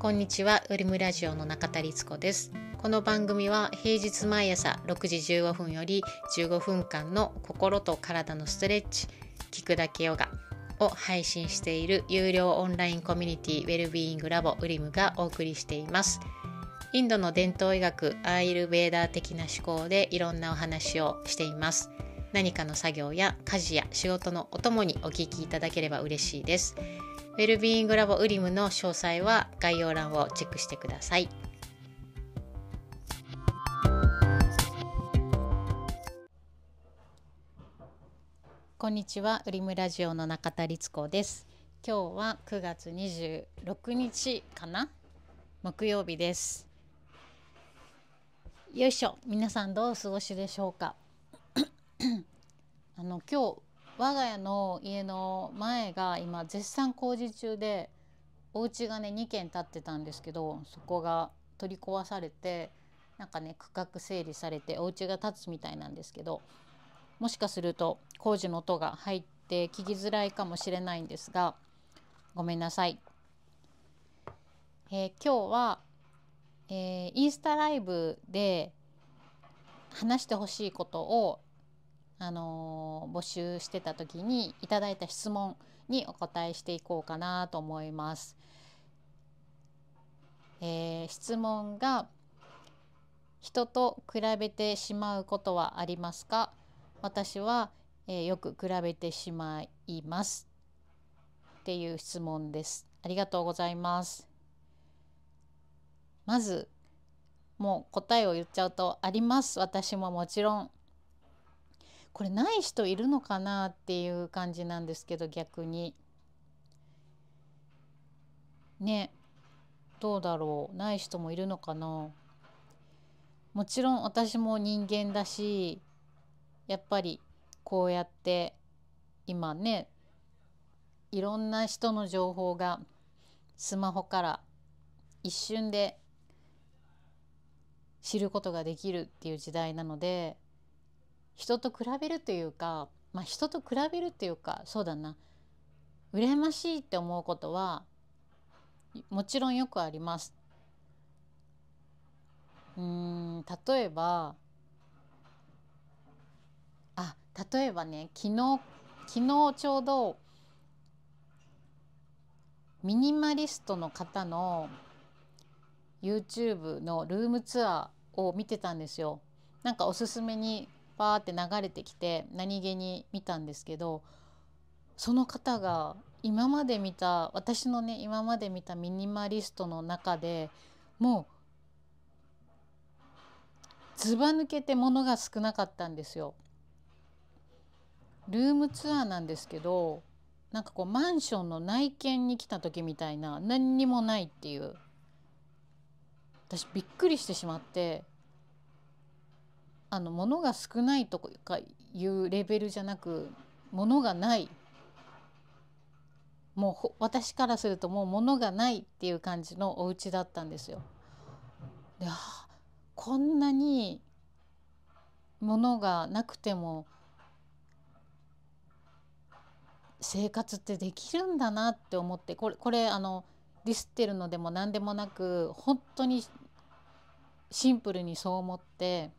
こんにちはウリムラジオの中田律子ですこの番組は平日毎朝6時15分より15分間の心と体のストレッチ聞くだけヨガを配信している有料オンラインコミュニティウェルビーイングラボウリムがお送りしていますインドの伝統医学アーイルベーダー的な思考でいろんなお話をしています何かの作業や家事や仕事のお供にお聞きいただければ嬉しいです。ウェルビーイングラボウリムの詳細は概要欄をチェックしてください。こんにちは、ウリムラジオの中田律子です。今日は9月26日かな木曜日です。よいしょ、皆さんどうお過ごしでしょうか。あの今日我が家の家の前が今絶賛工事中でお家がね2軒建ってたんですけどそこが取り壊されてなんかね区画整理されてお家が建つみたいなんですけどもしかすると工事の音が入って聞きづらいかもしれないんですがごめんなさい。えー、今日は、えー、インスタライブで話してほしいことをあの募集してた時にいただいた質問にお答えしていこうかなと思います。えー、質問が人と比べてしまうことはありますか私は、えー、よく比べてしまいますっていう質問です。ありがとうございます。まずもう答えを言っちゃうとあります私ももちろんこれない人いるのかなっていう感じなんですけど逆に。ねどうだろうない人もいるのかなもちろん私も人間だしやっぱりこうやって今ねいろんな人の情報がスマホから一瞬で知ることができるっていう時代なので人と比べるというかまあ人と比べるっていうかそうだな羨ましいって思うことはもちろんよくあります。うん例えばあ例えばね昨日昨日ちょうどミニマリストの方の YouTube のルームツアーを見てたんですよ。なんかおすすめにバーって流れてきて何気に見たんですけどその方が今まで見た私のね今まで見たミニマリストの中でもうずば抜けてものが少なかったんですよ。ルームツアーなんですけどなんかこうマンションの内見に来た時みたいな何にもないっていう私びっくりしてしまってあの物が少ないとかいうレベルじゃなく物がないもう私からするともう物がないっていう感じのお家だったんですよ。であこんなに物がなくても生活ってできるんだなって思ってこれこれあのディスってるのでも何でもなく本当にシンプルにそう思って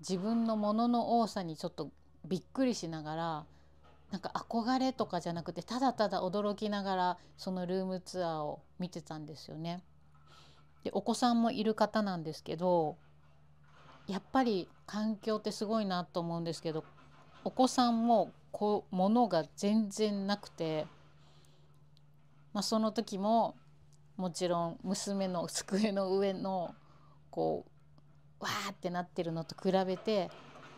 自分のものの多さにちょっとびっくりしながらなんか憧れとかじゃなくてただただ驚きながらそのルームツアーを見てたんですよね。でお子さんもいる方なんですけどやっぱり環境ってすごいなと思うんですけどお子さんもこうものが全然なくて、まあ、その時ももちろん娘の机の上のこうわーってなってるのと比べて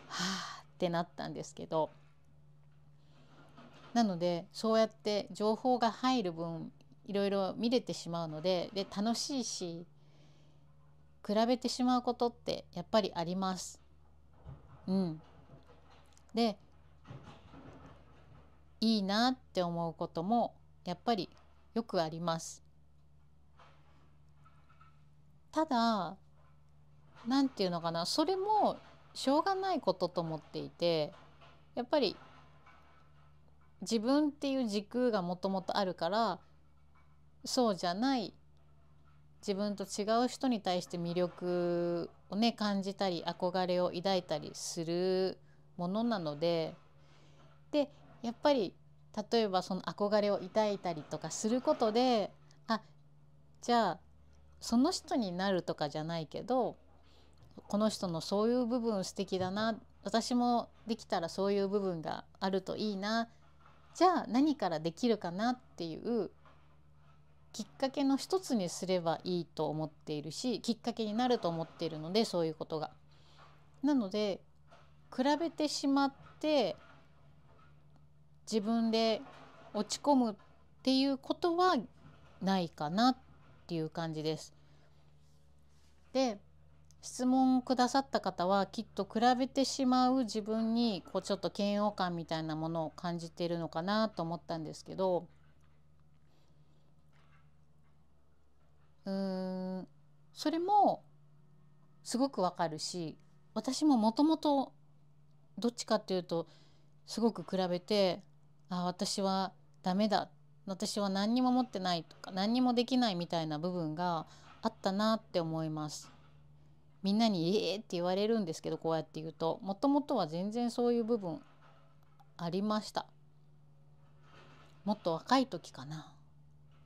はあってなったんですけどなのでそうやって情報が入る分いろいろ見れてしまうのでで楽しいし比べてしまうことってやっぱりあります。うん、でいいなって思うこともやっぱりよくあります。ただ何て言うのかなそれもしょうがないことと思っていてやっぱり自分っていう軸がもともとあるからそうじゃない自分と違う人に対して魅力をね感じたり憧れを抱いたりするものなのででやっぱり例えばその憧れを抱いたりとかすることであじゃあその人になるとかじゃないけどこの人のそういう部分素敵だな私もできたらそういう部分があるといいなじゃあ何からできるかなっていうきっかけの一つにすればいいと思っているしきっかけになると思っているのでそういうことが。なので比べてしまって自分で落ち込むっていうことはないかなっていう感じです。で質問くださった方はきっと比べてしまう自分にこうちょっと嫌悪感みたいなものを感じているのかなと思ったんですけどうんそれもすごくわかるし私ももともとどっちかっていうとすごく比べてあ私はダメだ私は何にも持ってないとか何にもできないみたいな部分があったなって思います。みんなに「ええー、って言われるんですけどこうやって言うともともとは全然そういう部分ありましたもっと若い時かな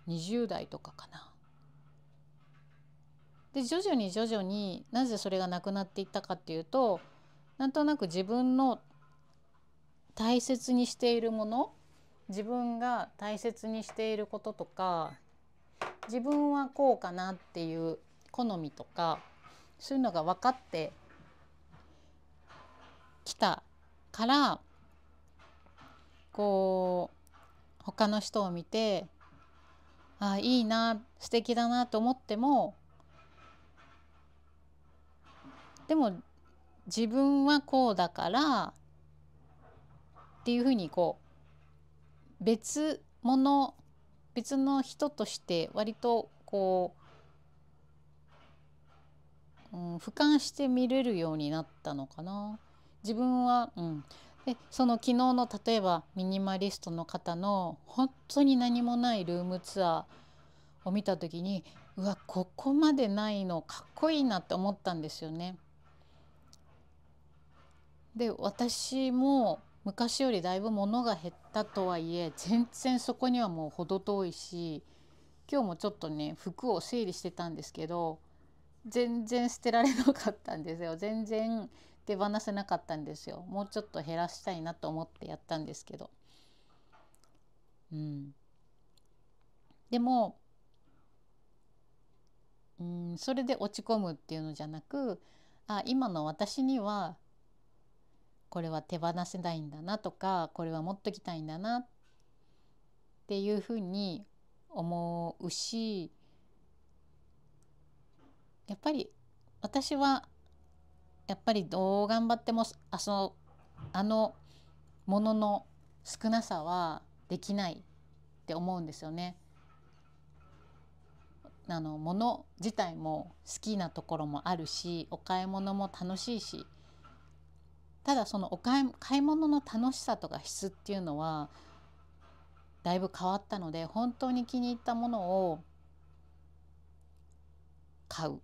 20代とかかなで徐々に徐々になぜそれがなくなっていったかっていうとなんとなく自分の大切にしているもの自分が大切にしていることとか自分はこうかなっていう好みとかそういうのが分かってきたからこう他の人を見てあいいな素敵だなと思ってもでも自分はこうだからっていうふうにこう別物別の人として割とこううん、俯瞰して見れるようになったのかな。自分は、うん、でその昨日の例えばミニマリストの方の本当に何もないルームツアーを見た時にうわここまでないのかっこいいなって思ったんですよね。で私も昔よりだいぶ物が減ったとはいえ全然そこにはもう程遠いし今日もちょっとね服を整理してたんですけど全然捨てられなかったんですよ全然手放せなかったんですよもうちょっと減らしたいなと思ってやったんですけどうんでもうんそれで落ち込むっていうのじゃなくあ今の私にはこれは手放せないんだなとかこれは持っときたいんだなっていうふうに思うしやっぱり私はやっぱりどう頑張ってもあそのあのものの少なさはできないって思うんですよね。あのもの自体も好きなところもあるしお買い物も楽しいしただそのお買い買い物の楽しさとか質っていうのはだいぶ変わったので本当に気に入ったものを買う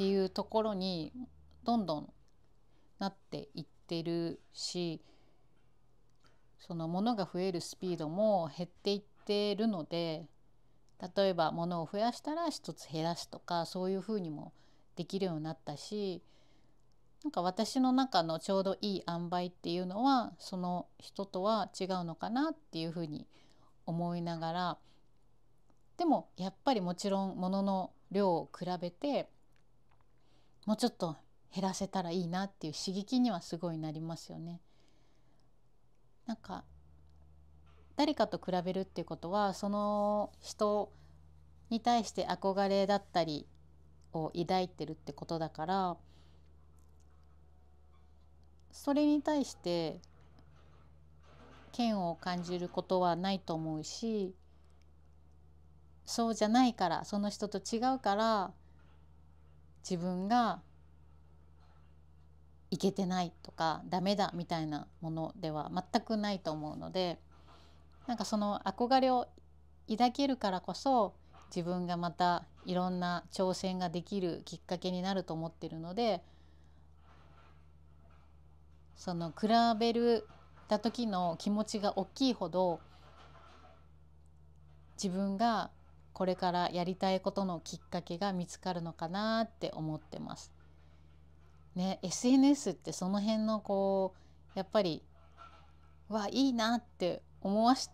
っていうところにどんどんなっていってるしその物が増えるスピードも減っていってるので例えば物を増やしたら1つ減らすとかそういうふうにもできるようになったしなんか私の中のちょうどいい塩梅っていうのはその人とは違うのかなっていうふうに思いながらでもやっぱりもちろん物の量を比べてもうちょっと減らせたらいいなっていう刺激にはすごいなりますよね。なんか誰かと比べるっていうことはその人に対して憧れだったりを抱いてるってことだからそれに対して嫌悪を感じることはないと思うしそうじゃないからその人と違うから自分がいけてないとかダメだみたいなものでは全くないと思うのでなんかその憧れを抱けるからこそ自分がまたいろんな挑戦ができるきっかけになると思ってるのでその比べるた時の気持ちが大きいほど自分がこれからやりたいことのきっかけが見つかるのかなって思ってます。ね、SNS ってその辺のこうやっぱりわいいなって思わし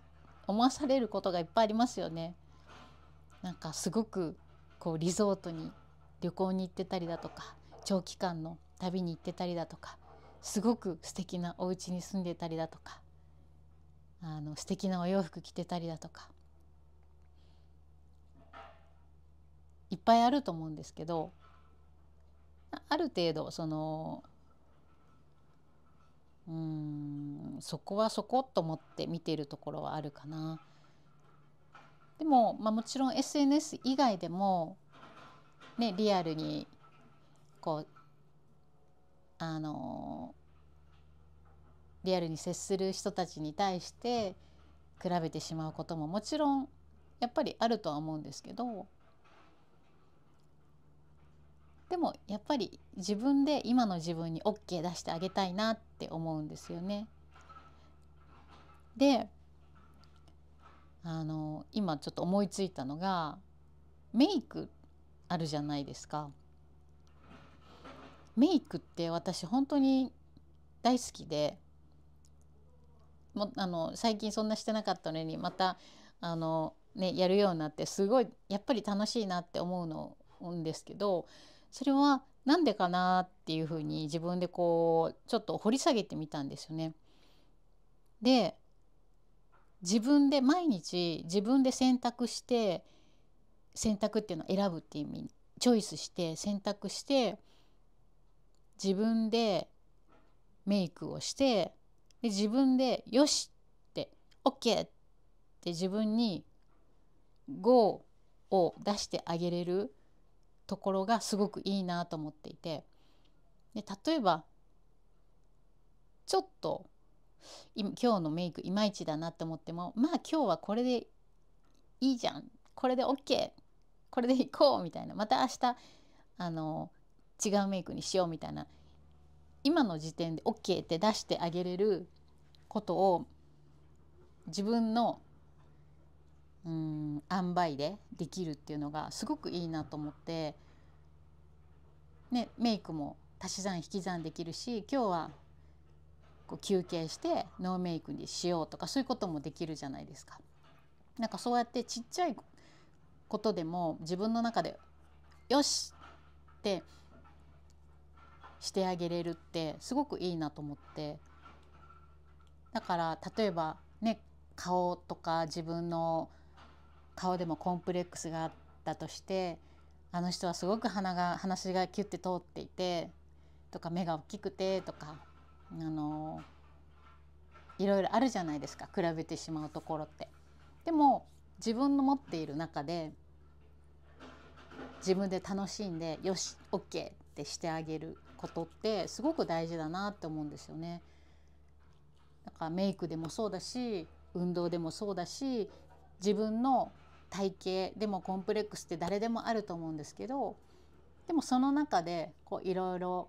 思わされることがいっぱいありますよね。なんかすごくこうリゾートに旅行に行ってたりだとか長期間の旅に行ってたりだとかすごく素敵なお家に住んでたりだとかあの素敵なお洋服着てたりだとかいっぱいあると思うんですけどある程度そのうんそこはそこと思って見てるところはあるかな。でも、まあ、もちろん SNS 以外でも、ね、リアルにこうあのリアルに接する人たちに対して比べてしまうことももちろんやっぱりあるとは思うんですけどもやっぱり自分で今の自分に OK 出してあげたいなって思うんですよね。であの今ちょっと思いついたのがメイクあるじゃないですか。メイクって私本当に大好きでもあの最近そんなしてなかったのにまたあの、ね、やるようになってすごいやっぱり楽しいなって思うのんですけどそれは何でかなっていうふうに自分でこうちょっと掘り下げてみたんですよね。で自分で毎日自分で選択して選択っていうのは選ぶっていう意味チョイスして選択して自分でメイクをしてで自分で「よし!」って OK って自分に GO を出してあげれるところがすごくいいなと思っていてで例えばちょっと今日のメイクいまいちだなって思ってもまあ今日はこれでいいじゃんこれで OK これでいこうみたいなまた明日あの違うメイクにしようみたいな今の時点で OK って出してあげれることを自分のうん塩梅でできるっていうのがすごくいいなと思って、ね、メイクも足し算引き算できるし今日はこう休憩してノーメイクにしようとかそういうこともできるじゃないですか。なんかそうやってちっちゃいことでも自分の中で「よし!」ってしてあげれるってすごくいいなと思ってだから例えばね顔とか自分の顔でもコンプレックスがあったとしてあの人はすごく鼻が鼻血がキュッて通っていてとか目が大きくてとかあのいろいろあるじゃないですか比べてしまうところって。でも自分の持っている中で自分で楽しんでよし OK ってしてあげることってすごく大事だなって思うんですよね。んかメイクでもそうだし運動でもそうだし自分の体型でもコンプレックスって誰でもあると思うんですけどでもその中でいろいろ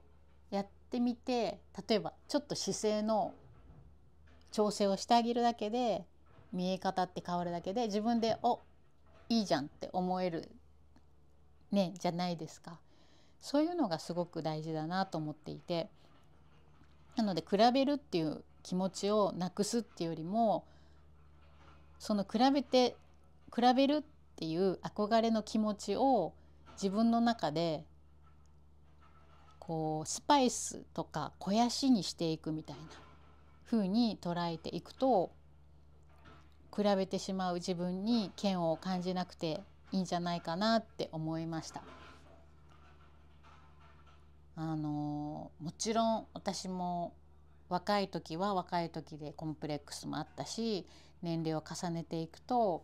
やってみて例えばちょっと姿勢の調整をしてあげるだけで見え方って変わるだけで自分で「おいいじゃん」って思えるねじゃないですか。そういうのがすごく大事だなと思っていてなので比べるっていう気持ちをなくすっていうよりもその比べて比べるっていう憧れの気持ちを自分の中でこうスパイスとか肥やしにしていくみたいな風に捉えていくと比べてしまう自分に嫌悪を感じなくていいんじゃないかなって思いました。あのもちろん私も若い時は若い時でコンプレックスもあったし年齢を重ねていくと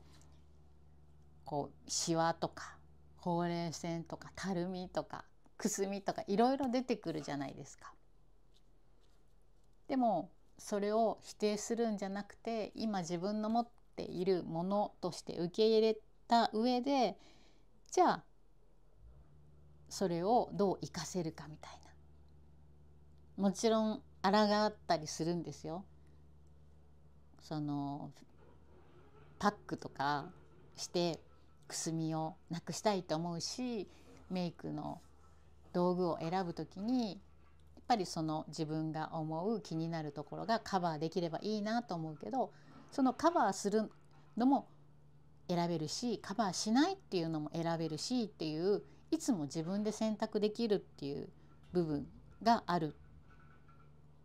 こうシワとかほうれい線とかたるみとかくすみとかいろいろ出てくるじゃないですか。でもそれを否定するんじゃなくて今自分の持っているものとして受け入れた上でじゃあそれをどう活かせるかみたいなもちろん抗ったりするんですよ。そのパックとかしてくすみをなくしたいと思うしメイクの道具を選ぶ時にやっぱりその自分が思う気になるところがカバーできればいいなと思うけどそのカバーするのも選べるしカバーしないっていうのも選べるしっていういつも自分で選択できるっていう部分がある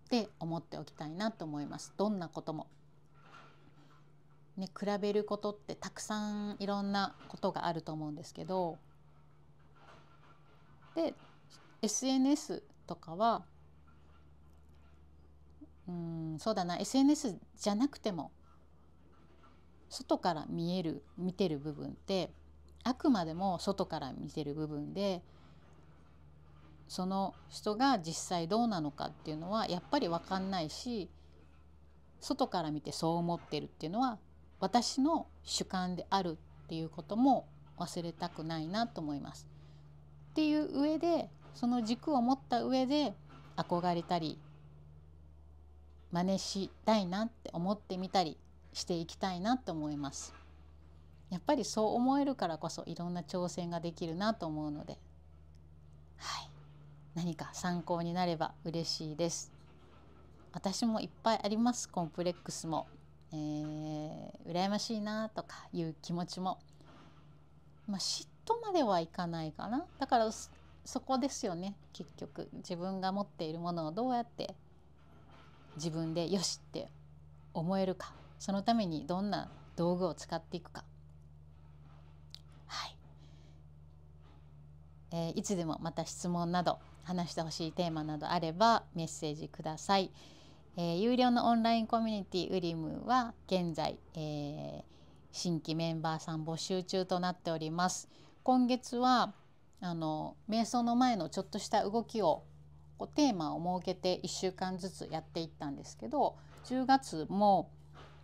って思っておきたいなと思いますどんなことも。ね、比べることってたくさんいろんなことがあると思うんですけどで SNS とかはうんそうだな SNS じゃなくても外から見える見てる部分ってあくまでも外から見てる部分でその人が実際どうなのかっていうのはやっぱり分かんないし外から見てそう思ってるっていうのは私の主観であるっていうことも忘れたくないなと思います。っていう上でその軸を持った上で憧れたり真似したいなって思ってみたりしていきたいなと思います。やっぱりそう思えるからこそいろんな挑戦ができるなと思うので、はい、何か参考になれば嬉しいです。私もいっぱいありますコンプレックスもえー、羨ましいなとかいう気持ちも、まあ、嫉妬まではいかないかなだからそこですよね結局自分が持っているものをどうやって自分でよしって思えるかそのためにどんな道具を使っていくかはい、えー、いつでもまた質問など話してほしいテーマなどあればメッセージください。えー、有料のオンラインコミュニティウリムは現在、えー、新規メンバーさん募集中となっております。今月はあの瞑想の前のちょっとした動きをこうテーマを設けて1週間ずつやっていったんですけど10月も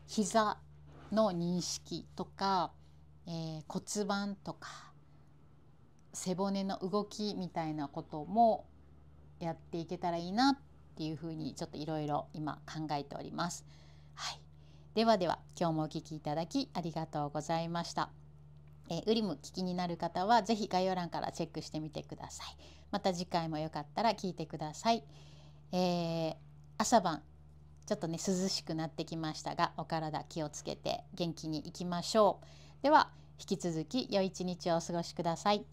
膝の認識とか、えー、骨盤とか背骨の動きみたいなこともやっていけたらいいなっていうふうにちょっといろいろ今考えております。はい、ではでは今日もお聴きいただきありがとうございました。えー、ウリム聞きになる方は是非概要欄からチェックしてみてください。また次回もよかったら聞いてください。えー、朝晩ちょっとね涼しくなってきましたがお体気をつけて元気にいきましょう。では引き続き良い一日をお過ごしください。